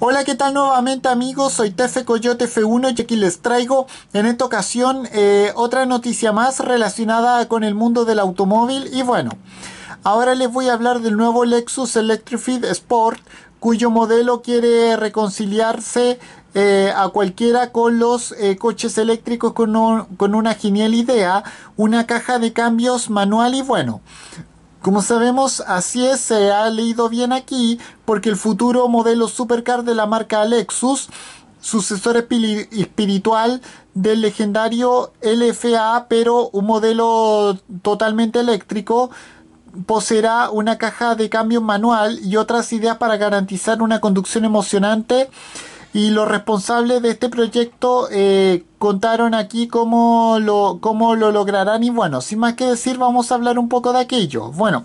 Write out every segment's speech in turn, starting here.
Hola, ¿qué tal nuevamente amigos? Soy Tefe Coyote F1 y aquí les traigo en esta ocasión eh, otra noticia más relacionada con el mundo del automóvil y bueno, ahora les voy a hablar del nuevo Lexus Electrified Sport cuyo modelo quiere reconciliarse eh, a cualquiera con los eh, coches eléctricos con, una genial idea, una caja de cambios manual y bueno, como sabemos, así es, se ha leído bien aquí, porque el futuro modelo supercar de la marca Lexus, sucesor espiritual del legendario LFA, pero un modelo totalmente eléctrico, poseerá una caja de cambio manual y otras ideas para garantizar una conducción emocionante y los responsables de este proyecto eh, contaron aquí cómo lo, cómo lo lograrán. Y bueno, sin más que decir, vamos a hablar un poco de aquello. Bueno.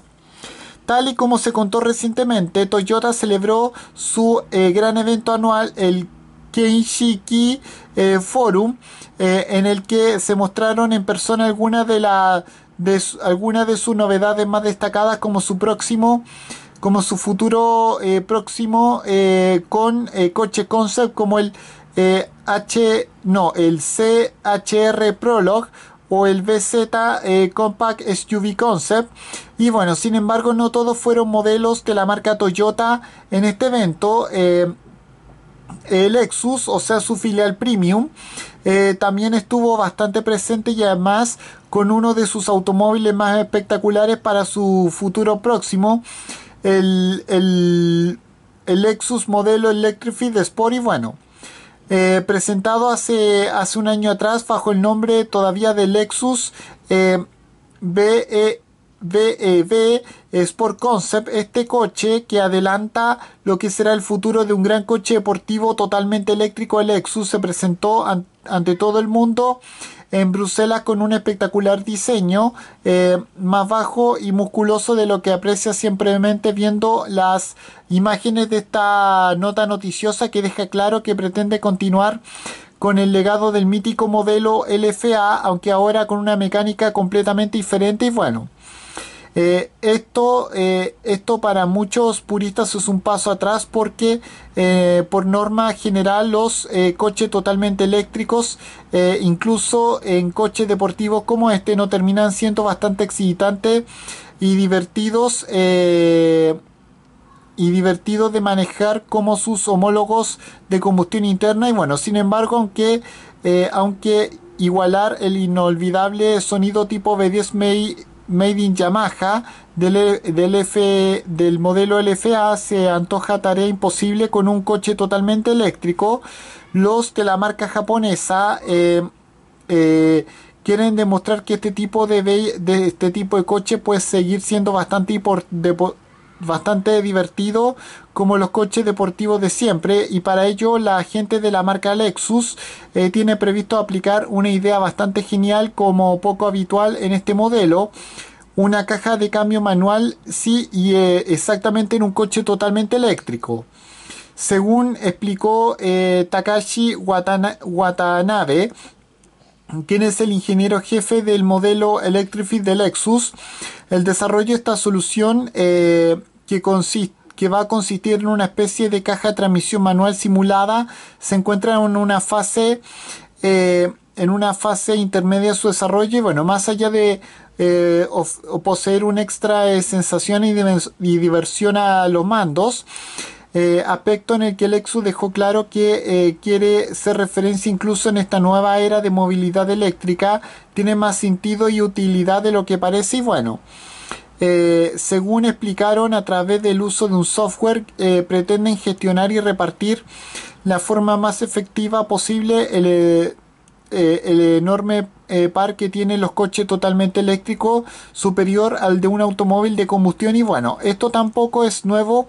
Tal y como se contó recientemente, Toyota celebró su eh, gran evento anual, el Kenshiki eh, Forum, eh, en el que se mostraron en persona algunas de, de, algunas de sus novedades más destacadas, como su próximo como su futuro eh, próximo eh, con eh, coche concept como el H no el CHR Prologue o el VZ... Compact SUV Concept y bueno sin embargo no todos fueron modelos de la marca Toyota en este evento el Lexus, o sea su filial premium, también estuvo bastante presente y además con uno de sus automóviles más espectaculares para su futuro próximo, el, Lexus modelo Electrify de Sport y bueno, eh, presentado hace, hace un año atrás bajo el nombre todavía de Lexus eh, BEB -E, e Sport Concept, este coche que adelanta lo que será el futuro de un gran coche deportivo totalmente eléctrico, el Lexus se presentó ante todo el mundo en Bruselas con un espectacular diseño, eh, más bajo y musculoso de lo que aprecia simplemente viendo las imágenes de esta nota noticiosa que deja claro que pretende continuar con el legado del mítico modelo LFA, aunque ahora con una mecánica completamente diferente y bueno. Eh, esto, eh, esto para muchos puristas es un paso atrás porque eh, por norma general los coches totalmente eléctricos, incluso en coches deportivos como este, no terminan siendo bastante excitantes y divertidos y divertido de manejar como sus homólogos de combustión interna. Y bueno, sin embargo, aunque, aunque igualar el inolvidable sonido tipo B10 May Made in Yamaha del, del, modelo LFA se antoja tarea imposible con un coche totalmente eléctrico. Los de la marca japonesa eh, eh, quieren demostrar que este tipo de, este tipo de coche puede seguir siendo bastante, bastante divertido como los coches deportivos de siempre y para ello la gente de la marca Lexus eh, tiene previsto aplicar una idea bastante genial como poco habitual en este modelo una caja de cambio manual sí y eh, exactamente en un coche totalmente eléctrico según explicó eh, Takashi Watanabe quien es el ingeniero jefe del modelo Electrify de Lexus el desarrollo de esta solución que consiste que va a consistir en una especie de caja de transmisión manual simulada, se encuentra en una fase, eh, en una fase intermedia de su desarrollo y bueno, más allá de eh, poseer un extra sensación y, diversión a los mandos, eh, aspecto en el que Lexus dejó claro que quiere ser referencia incluso en esta nueva era de movilidad eléctrica, tiene más sentido y utilidad de lo que parece y bueno. Eh, según explicaron a través del uso de un software, eh, pretenden gestionar y repartir la forma más efectiva posible el, eh, enorme par que tienen los coches totalmente eléctricos superior al de un automóvil de combustión y bueno, esto tampoco es nuevo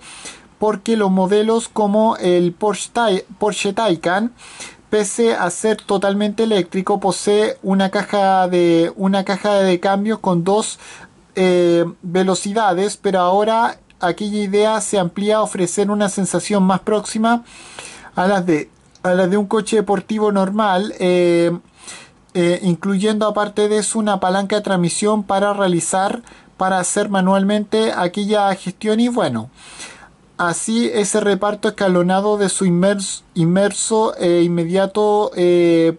porque los modelos como el Porsche, Taycan pese a ser totalmente eléctrico, posee una caja de, una caja de cambios con dos eh, velocidades, pero ahora aquella idea se amplía a ofrecer una sensación más próxima a las de, a las de un coche deportivo normal, eh, eh, incluyendo aparte de eso una palanca de transmisión para realizar, para hacer manualmente aquella gestión y bueno. Así ese reparto escalonado de su inmerso, inmerso e inmediato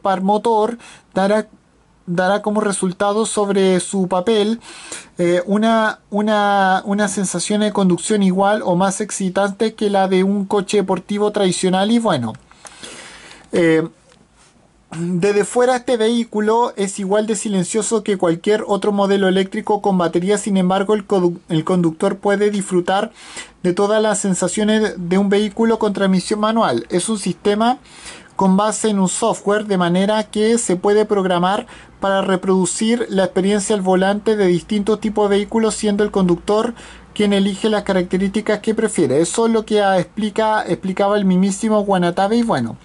par motor dará dará como resultado sobre su papel eh, una, una, sensación de conducción igual o más excitante que la de un coche deportivo tradicional y bueno. Eh, desde fuera este vehículo es igual de silencioso que cualquier otro modelo eléctrico con batería, sin embargo el conductor puede disfrutar de todas las sensaciones de un vehículo con transmisión manual. Es un sistema con base en un software de manera que se puede programar para reproducir la experiencia al volante de distintos tipos de vehículos siendo el conductor quien elige las características que prefiere. Eso es lo que ah, explica, explicaba el mismísimo Guanatabe y bueno.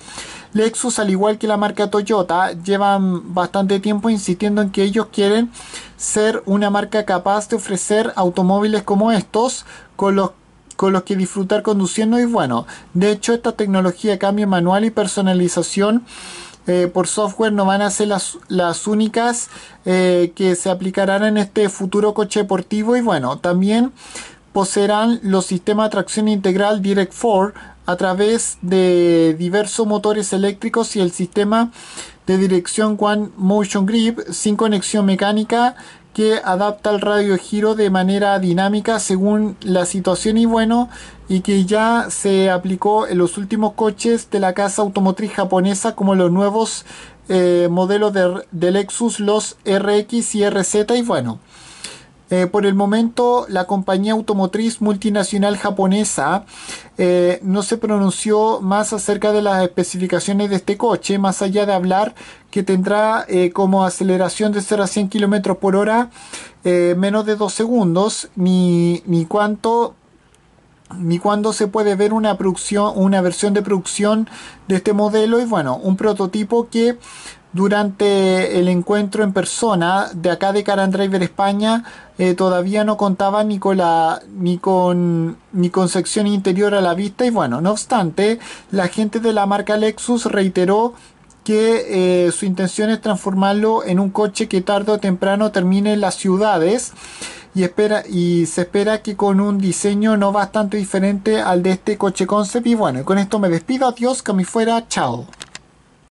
Lexus, al igual que la marca Toyota, llevan bastante tiempo insistiendo en que ellos quieren ser una marca capaz de ofrecer automóviles como estos, con los con los que disfrutar conduciendo y bueno, de hecho esta tecnología cambio manual y personalización eh, por software no van a ser las, únicas eh, que se aplicarán en este futuro coche deportivo y bueno, también poseerán los sistemas de tracción integral Direct 4 a través de diversos motores eléctricos y el sistema de dirección One Motion Grip sin conexión mecánica que adapta el radio giro de manera dinámica según la situación y bueno y que ya se aplicó en los últimos coches de la casa automotriz japonesa como los nuevos eh, modelos de Lexus, los RX y RZ y bueno. Eh, por el momento, la compañía automotriz multinacional japonesa eh, no se pronunció más acerca de las especificaciones de este coche, más allá de hablar que tendrá eh, como aceleración de 0 a 100 km por hora menos de 2 segundos, ni, ni cuánto ni cuándo se puede ver una producción, una versión de producción de este modelo y bueno, un prototipo que durante el encuentro en persona de acá de Car España eh, todavía no contaba ni con, ni, con, sección interior a la vista y bueno, no obstante, la gente de la marca Lexus reiteró que eh, su intención es transformarlo en un coche que tarde o temprano termine en las ciudades y, espera, y se espera que con un diseño no bastante diferente al de este coche concept y bueno, con esto me despido, adiós, que me fuera, chao.